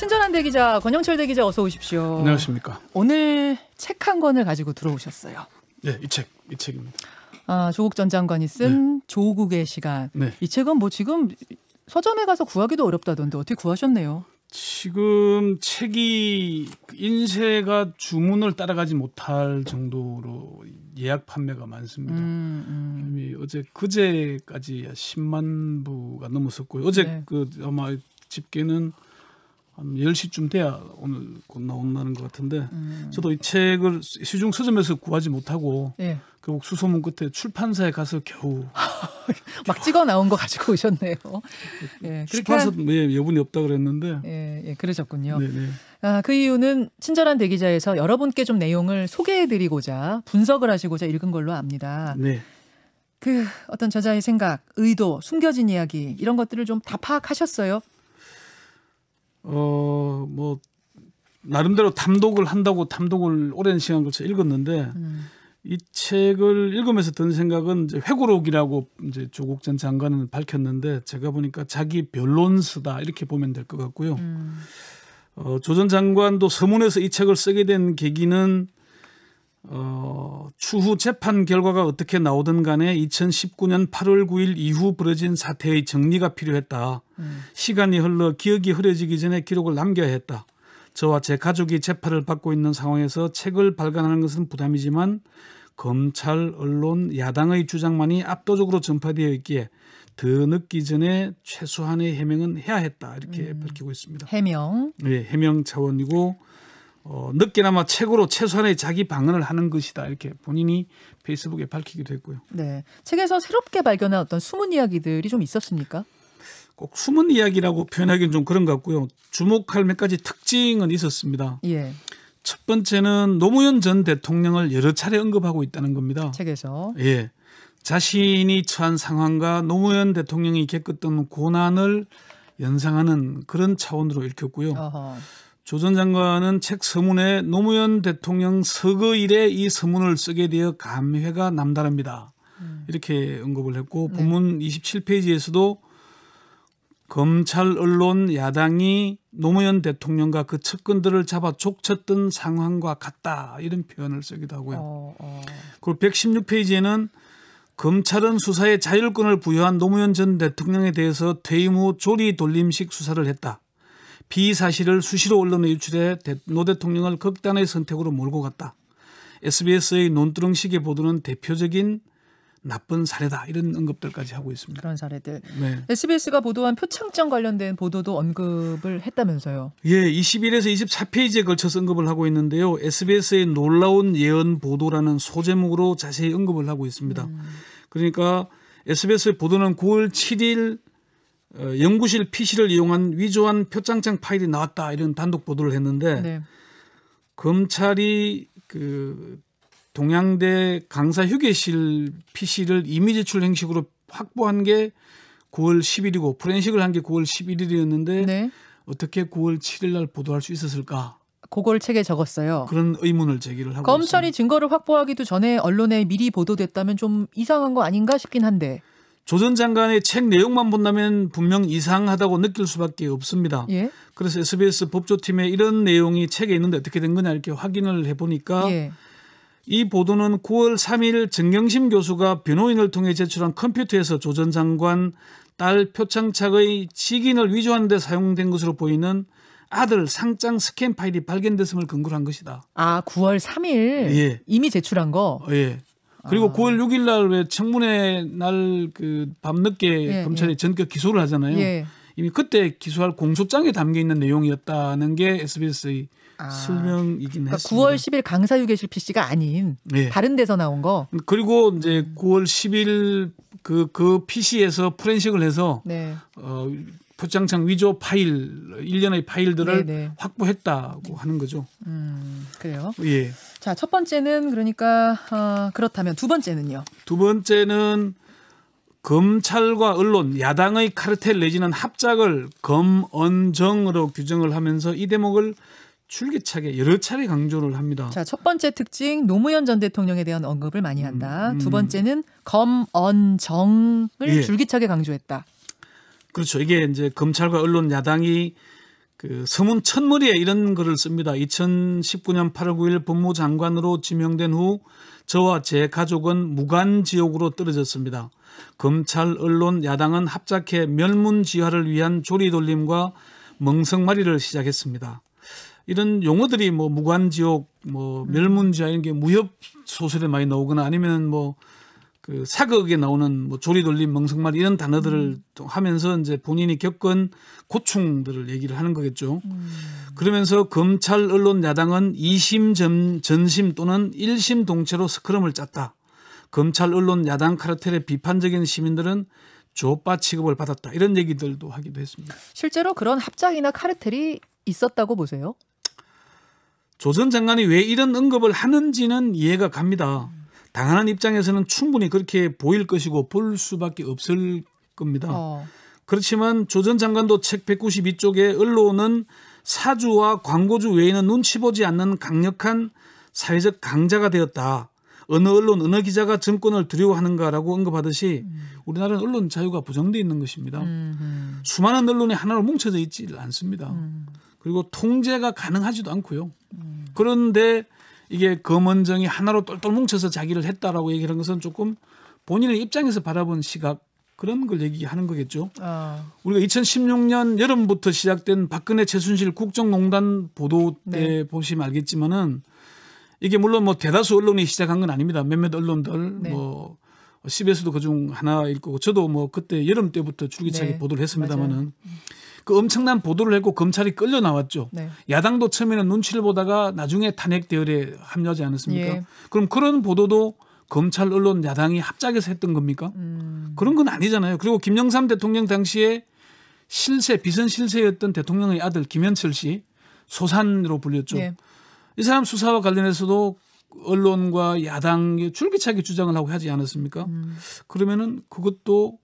친절한 대기자 권영철 대기자 어서 오십시오. 안녕하십니까. 오늘 책 한 권을 가지고 들어오셨어요. 네, 이 책, 이 책입니다. 아, 조국 전 장관이 쓴 네. 조국의 시간. 네. 이 책은 뭐 지금 서점에 가서 구하기도 어렵다던데 어떻게 구하셨네요? 지금 책이 인쇄가 주문을 따라가지 못할 정도로 예약 판매가 많습니다. 음, 음. 어제 그제까지 10만 부가 넘었었고요. 어제 네. 그 아마 집계는 한 10시쯤 돼야 오늘 곧 나온다는 것 같은데 음. 저도 이 책을 시중 서점에서 구하지 못하고 예. 결국 수소문 끝에 출판사에 가서 겨우 막 찍어 나온 거 가지고 오셨네요. 그 예, 출판사 한... 뭐 예, 여분이 없다 그랬는데 예, 예 그러셨군요. 네네. 네. 아, 그 이유는 친절한 대기자에서 여러분께 좀 내용을 소개해드리고자 분석을 하시고자 읽은 걸로 압니다. 네. 그 어떤 저자의 생각, 의도, 숨겨진 이야기 이런 것들을 좀 다 파악하셨어요? 어, 뭐 나름대로 탐독을 한다고 탐독을 오랜 시간 걸쳐 읽었는데 음. 이 책을 읽으면서 든 생각은 이제 회고록이라고 이제 조국 전 장관은 밝혔는데 제가 보니까 자기 변론서다 이렇게 보면 될 것 같고요. 음. 어, 조전 장관도 서문에서 이 책을 쓰게 된 계기는 어, 추후 재판 결과가 어떻게 나오든 간에 2019년 8월 9일 이후 벌어진 사태의 정리가 필요했다. 음. 시간이 흘러 기억이 흐려지기 전에 기록을 남겨야 했다. 저와 제 가족이 재판을 받고 있는 상황에서 책을 발간하는 것은 부담이지만 검찰, 언론, 야당의 주장만이 압도적으로 전파되어 있기에 더 늦기 전에 최소한의 해명은 해야 했다 이렇게 음. 밝히고 있습니다. 해명. 예, 해명 차원이고 어, 늦게나마 책으로 최선의 자기 방언을 하는 것이다 이렇게 본인이 페이스북에 밝히기도 했고요. 네, 책에서 새롭게 발견한 어떤 숨은 이야기들이 좀 있었습니까? 꼭 숨은 이야기라고 표현하기는 좀 그런 것 같고요. 주목할 몇 가지 특징은 있었습니다. 예. 첫 번째는 노무현 전 대통령을 여러 차례 언급하고 있다는 겁니다. 책에서. 예. 자신이 처한 상황과 노무현 대통령이 겪었던 고난을 연상하는 그런 차원으로 읽혔고요. 어허. 조전 장관은 책 서문에 노무현 대통령 서거 일에 이 서문을 쓰게 되어 감회가 남다릅니다. 음. 이렇게 언급을 했고 네. 본문 27페이지에서도 검찰 언론 야당이 노무현 대통령과 그 측근들을 잡아 족쳤던 상황과 같다 이런 표현을 쓰기도 하고요. 어, 어. 그리고 116페이지에는 검찰은 수사에 자율권을 부여한 노무현 전 대통령에 대해서 퇴임 후 조리 돌림식 수사를 했다. 비사실을 수시로 언론에 유출해 노 대통령을 극단의 선택으로 몰고 갔다. SBS의 논두렁식의 보도는 대표적인 나쁜 사례다 이런 언급들까지 하고 있습니다. 그런 사례들. 네. SBS가 보도한 표창장 관련된 보도도 언급을 했다면서요. 예, 21에서 24페이지에 걸쳐서 언급을 하고 있는데요. SBS의 놀라운 예언 보도라는 소제목으로 자세히 언급을 하고 있습니다. 음. 그러니까 SBS의 보도는 9월 7일 어, 연구실 PC를 이용한 위조한 표창장 파일이 나왔다 이런 단독 보도를 했는데 네. 검찰이 그 동양대 강사 휴게실 PC를 이미 제출 행식으로 확보한 게 9월 10일이고 프렌식을한 게 9월 11일이었는데 네. 어떻게 9월 7일 날 보도할 수 있었을까? 고걸 책에 적었어요. 그런 의문을 제기를 하고 검찰이 있습니다. 증거를 확보하기도 전에 언론에 미리 보도됐다면 좀 이상한 거 아닌가 싶긴 한데. 조전 장관의 책 내용만 본다면 분명 이상하다고 느낄 수밖에 없습니다. 예? 그래서 SBS 법조팀의 이런 내용이 책에 있는데 어떻게 된 거냐 이렇게 확인을 해보니까 예. 이 보도는 9월 3일 정경심 교수가 변호인을 통해 제출한 컴퓨터에서 조전 장관 딸 표창착의 직인을 위조하는 데 사용된 것으로 보이는 아들 상장 스캔 파일이 발견됐음을 근거로 한 것이다. 아, 9월 3일 예. 이미 제출한 거. 예. 그리고 아. 9월 6일 날 왜 청문회 날 그 밤늦게 예, 예. 검찰이 예. 전격 기소를 하잖아요. 예. 이미 그때 기소할 공소장에 담겨 있는 내용이었다는 게 SBS의 아. 설명이긴 그러니까 했습니다. 9월 10일 강사유계실 PC가 아닌 예. 다른 데서 나온 거. 그리고 이제 9월 10일 그그 그, 그 PC에서 프렌식을 해서 네. 어 포장창 위조 파일 일련의 파일들을 네네. 네. 확보했다고 하는 거죠. 음, 그래요. 예. 자, 첫 번째는 그러니까 어, 그렇다면 두 번째는요. 두 번째는 검찰과 언론, 야당의 카르텔 내지는 합작을 검언정으로 규정을 하면서 이 대목을 줄기차게 여러 차례 강조를 합니다. 자, 첫 번째 특징 노무현 전 대통령에 대한 언급을 많이 한다. 음, 음. 두 번째는 검언정을 예. 줄기차게 강조했다. 그렇죠. 이게 이제 검찰과 언론 야당이 그 서문 첫머리에 이런 글을 씁니다. 2019년 8월 9일 법무장관으로 지명된 후 저와 제 가족은 무관지옥으로 떨어졌습니다. 검찰, 언론, 야당은 합작해 멸문지화를 위한 조리돌림과 멍석마리를 시작했습니다. 이런 용어들이 뭐 무관지옥, 뭐 멸문지화 이런 게 무협 소설에 많이 나오거나 아니면 뭐그 사극에 나오는 뭐 조리돌림, 멍석말 이런 단어들을 음. 하면서 이제 본인이 겪은 고충들을 얘기를 하는 거겠죠. 음. 그러면서 검찰 언론 야당은 2심 전, 전심 또는 1심 동체로 스크럼을 짰다. 검찰 언론 야당 카르텔의 비판적인 시민들은 조빠 취급을 받았다. 이런 얘기들도 하기도 했습니다. 실제로 그런 합작이나 카르텔이 있었다고 보세요? 조 전 장관이 왜 이런 언급을 하는지는 이해가 갑니다. 음. 당하는 입장에서는 충분히 그렇게 보일 것이고 볼 수밖에 없을 겁니다. 어. 그렇지만 조 전 장관도 책 192쪽에 언론은 사주와 광고주 외에는 눈치 보지 않는 강력한 사회적 강자가 되었다. 어느 언론, 어느 기자가 정권을 두려워하는가라고 언급하듯이 음. 우리나라는 언론 자유가 보장돼 있는 것입니다. 음흠. 수많은 언론이 하나로 뭉쳐져 있지 않습니다. 음. 그리고 통제가 가능하지도 않고요. 음. 그런데 이게 검언정이 하나로 똘똘 뭉쳐서 자기를 했다라고 얘기하는 것은 조금 본인의 입장에서 바라본 시각 그런 걸 얘기하는 거겠죠. 어. 우리가 2016년 여름부터 시작된 박근혜 최순실 국정농단 보도 때 네. 보시면 알겠지만은 이게 물론 뭐 대다수 언론이 시작한 건 아닙니다. 몇몇 언론들 네. 뭐 CBS도 그중 하나일 거고 저도 뭐 그때 여름 때부터 줄기차게 네. 보도를 했습니다마는 맞아요. 그 엄청난 보도를 했고 검찰이 끌려 나왔죠. 네. 야당도 처음에는 눈치를 보다가 나중에 탄핵 대열에 합류하지 않았습니까? 예. 그럼 그런 보도도 검찰 언론 야당이 합작해서 했던 겁니까? 음. 그런 건 아니잖아요. 그리고 김영삼 대통령 당시에 실세 비선 실세였던 대통령의 아들 김현철 씨 소산으로 불렸죠. 예. 이 사람 수사와 관련해서도 언론과 야당이 줄기차게 주장을 하고 하지 않았습니까? 음. 그러면은 그것도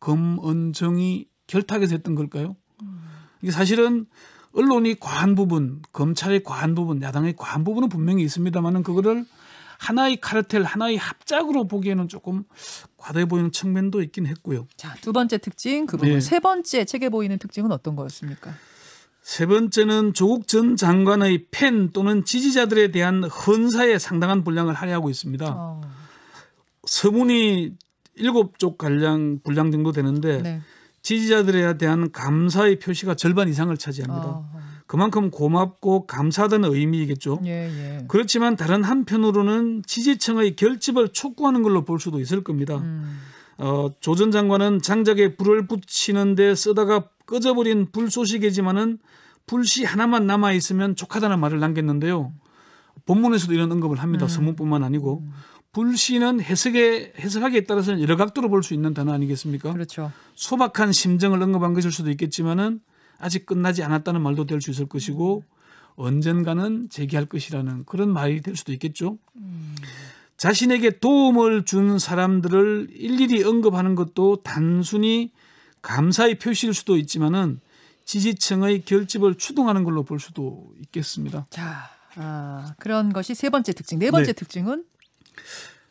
검언정이 결탁해서 했던 걸까요? 이게 사실은 언론이 과한 부분, 검찰의 과한 부분, 야당의 과한 부분은 분명히 있습니다만은 그거를 하나의 카르텔, 하나의 합작으로 보기에는 조금 과도해 보이는 측면도 있긴 했고요. 자, 두 번째 특징 그 부분. 네. 세 번째 책에 보이는 특징은 어떤 거였습니까? 세 번째는 조국 전 장관의 팬 또는 지지자들에 대한 헌사에 상당한 분량을 할애하고 있습니다. 어. 서문이 일곱 쪽 분량 분량 정도 되는데 네. 지지자들에 대한 감사의 표시가 절반 이상을 차지합니다. 어. 그만큼 고맙고 감사하다는 의미이겠죠. 예, 예. 그렇지만 다른 한편으로는 지지층의 결집을 촉구하는 걸로 볼 수도 있을 겁니다. 음. 어, 조전 장관은 장작에 불을 붙이는데 쓰다가 꺼져버린 불소식이지만은 불씨 하나만 남아 있으면 족하다는 말을 남겼는데요. 본문에서도 이런 언급을 합니다. 음. 서문뿐만 아니고 음. 불시는 해석에 해석하기에 따라서는 여러 각도로 볼 수 있는 단어 아니겠습니까? 그렇죠. 소박한 심정을 언급한 것일 수도 있겠지만은 아직 끝나지 않았다는 말도 될 수 있을 것이고 언젠가는 재기할 것이라는 그런 말이 될 수도 있겠죠. 음. 자신에게 도움을 준 사람들을 일일이 언급하는 것도 단순히 감사의 표시일 수도 있지만은 지지층의 결집을 추동하는 걸로 볼 수도 있겠습니다. 자, 아, 그런 것이 세 번째 특징. 네 번째 네. 특징은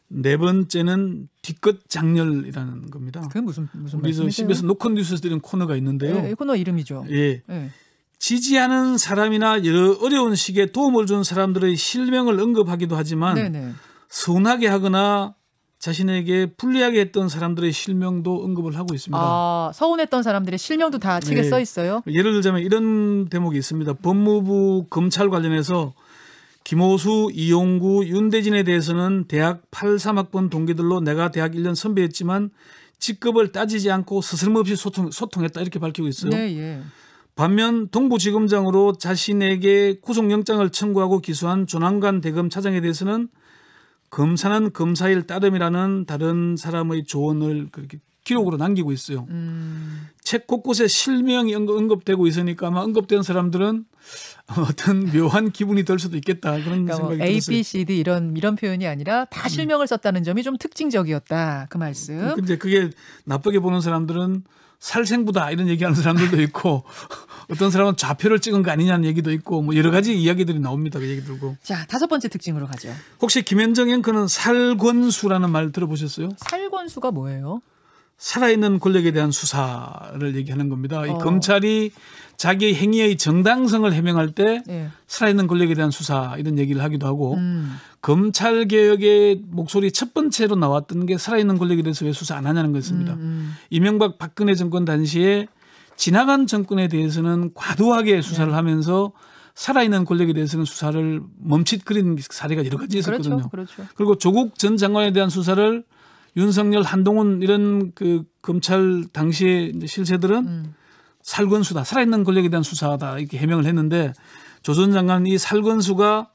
네 번째는 뒤끝 장렬이라는 겁니다. 그게 무슨 무슨 말이세요 c b 노컷 뉴스 들은 코너가 있는데요. 예, 예 코너 이름이죠. 예. 예. 지지하는 사람이나 여러 어려운 시기에 도움을 준 사람들의 실명을 언급하기도 하지만 네 서운하게 네. 하거나 자신에게 불리하게 했던 사람들의 실명도 언급을 하고 있습니다. 아, 서운했던 사람들의 실명도 다 책에 예. 써 있어요? 예를 들자면 이런 대목이 있습니다. 법무부 검찰 관련해서 김호수, 이용구, 윤대진에 대해서는 대학 8, 3학번 동기들로 내가 대학 1년 선배였지만 직급을 따지지 않고 스스럼없이 소통, 소통했다 이렇게 밝히고 있어요. 네, 예. 반면 동부지검장으로 자신에게 구속영장을 청구하고 기소한 조남관 대검 차장에 대해서는 검사는 검사일 따름이라는 다른 사람의 조언을 그렇게 기록으로 남기고 있어요. 음. 책 곳곳에 실명이 언급, 되고 있으니까 아마 언급된 사람들은 어떤 묘한 기분이 들 수도 있겠다 그런 그러니까 뭐 생각이 뭐 A, B, C, D 이런 이런 표현이 아니라 다 음. 실명을 썼다는 점이 좀 특징적이었다 그 말씀. 그, 근데 그게 나쁘게 보는 사람들은 살생부다 이런 얘기하는 사람들도 있고 어떤 사람은 좌표를 찍은 거 아니냐는 얘기도 있고 뭐 여러 가지 이야기들이 나옵니다. 그 얘기 들고. 자 다섯 번째 특징으로 가죠. 혹시 김현정 앵커는 살권수라는 말 들어보셨어요? 살권수가 뭐예요? 살아있는 권력에 대한 수사를 얘기하는 겁니다. 어. 이 검찰이 자기의 행위의 정당성을 해명할 때 예. 살아있는 권력에 대한 수사 이런 얘기를 하기도 하고 음. 검찰 개혁의 목소리 첫 번째로 나왔던 게 살아있는 권력에 대해서 왜 수사 안 하냐는 것입니다. 음, 음. 이명박 박근혜 정권 당시에 지나간 정권에 대해서는 과도하게 네. 수사를 네. 하면서 살아있는 권력에 대해서는 수사를 멈칫거리는 사례가 여러 가지 있었거든요. 그렇죠, 그렇죠. 그리고 조국 전 장관에 대한 수사를 윤석열, 한동훈 이런 그 검찰 당시 실세들은 음. 살건수다 살아있는 권력에 대한 수사다 이렇게 해명을 했는데 조 전 장관 이 살건수가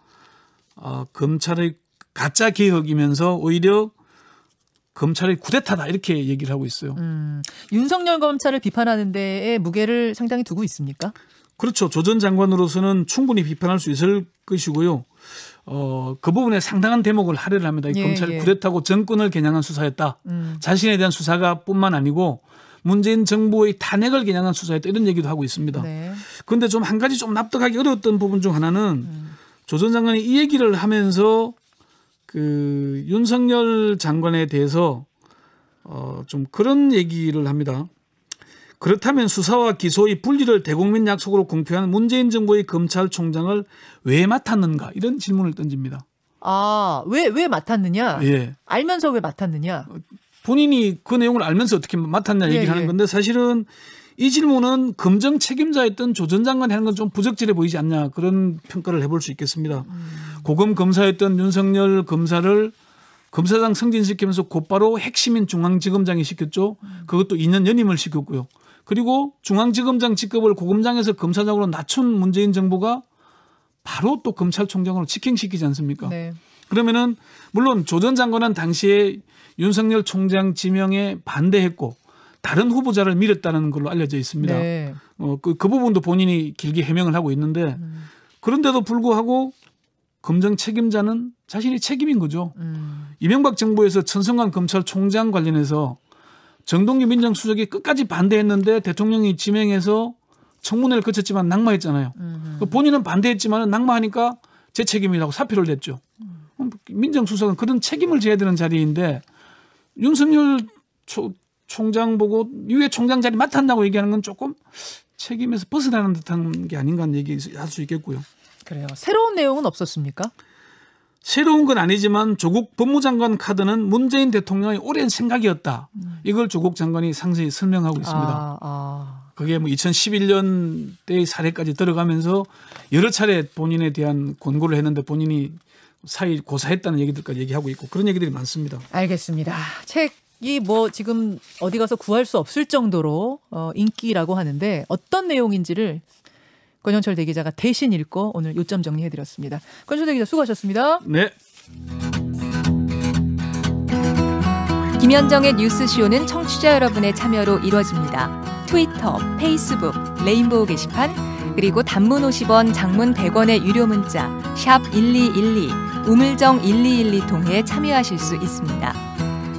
어, 검찰의 가짜 개혁이면서 오히려 검찰의 구데타다 이렇게 얘기를 하고 있어요. 음, 윤석열 검찰을 비판하는 데에 무게를 상당히 두고 있습니까? 그렇죠. 조 전 장관으로서는 충분히 비판할 수 있을 것이고요. 어, 그 부분에 상당한 대목을 할애를 합니다. 이 예, 검찰 예. 구데타고 정권을 겨냥한 수사였다. 음. 자신에 대한 수사가 뿐만 아니고 문재인 정부의 탄핵을 겨냥한 수사였다. 이런 얘기도 하고 있습니다. 네. 그런데 네. 좀한 가지 좀 납득하기 어려웠던 부분 중 하나는 음. 조전 장관이 이 얘기를 하면서 그 윤석열 장관에 대해서 어, 좀 그런 얘기를 합니다. 그렇다면 수사와 기소의 분리를 대국민 약속으로 공표한 문재인 정부의 검찰총장을 왜 맡았는가 이런 질문을 던집니다. 아, 왜, 왜 맡았느냐? 예. 알면서 왜 맡았느냐? 본인이 그 내용을 알면서 어떻게 맡았냐 예, 얘기를 예, 하는 건데 사실은 이 질문은 검정 책임자였던 조 전 장관이 하는 건 좀 부적절해 보이지 않냐 그런 평가를 해볼 수 있겠습니다. 음. 고검 검사였던 윤석열 검사를 검사장 승진시키면서 곧바로 핵심인 중앙지검장이 시켰죠. 음. 그것도 2년 연임을 시켰고요. 그리고 중앙지검장 직급을 고검장에서 검사장으로 낮춘 문재인 정부가 바로 또 검찰총장으로 직행시키지 않습니까? 네. 그러면은 물론 조 전 장관은 당시에 윤석열 총장 지명에 반대했고 다른 후보자를 밀었다는 걸로 알려져 있습니다. 네. 어, 그, 그 부분도 본인이 길게 해명을 하고 있는데 음. 그런데도 불구하고 검정 책임자는 자신이 책임인 거죠. 음. 이명박 정부에서 천성관 검찰총장 관련해서 정동기 민정수석이 끝까지 반대했는데 대통령이 지명해서 청문회를 거쳤지만 낙마했잖아요. 음 본인은 반대했지만 낙마하니까 제 책임이라고 사표를 냈죠. 음. 민정수석은 그런 책임을 져야 되는 자리인데 윤석열 초, 총장 보고 유해 총장 자리 맡았다고 얘기하는 건 조금 책임에서 벗어나는 듯한 게 아닌가 하는 얘기 할수 있겠고요. 그래요. 새로운 내용은 없었습니까? 새로운 건 아니지만 조국 법무장관 카드는 문재인 대통령의 오랜 생각이었다. 음. 이걸 조국 장관이 상세히 설명하고 아, 있습니다. 아, 아. 그게 뭐 2011년 때의 사례까지 들어가면서 여러 차례 본인에 대한 권고를 했는데 본인이 사이 고사했다는 얘기들까지 얘기하고 있고 그런 얘기들이 많습니다. 알겠습니다. 책 이뭐 지금 어디 가서 구할 수 없을 정도로 어 인기라고 하는데 어떤 내용인지를 권영철 대기자가 대신 읽고 오늘 요점 정리해드렸습니다. 권현철 대기자 수고하셨습니다. 네. 김현정의 뉴스쇼는 청취자 여러분의 참여로 이루어집니다. 트위터, 페이스북, 레인보우 게시판, 그리고 단문 50원, 장문 100원의 유료 문자 샵 1212, 우물정 1212 통해 참여하실 수 있습니다.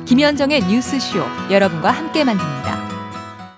김현정의 뉴스쇼 여러분과 함께 만듭니다.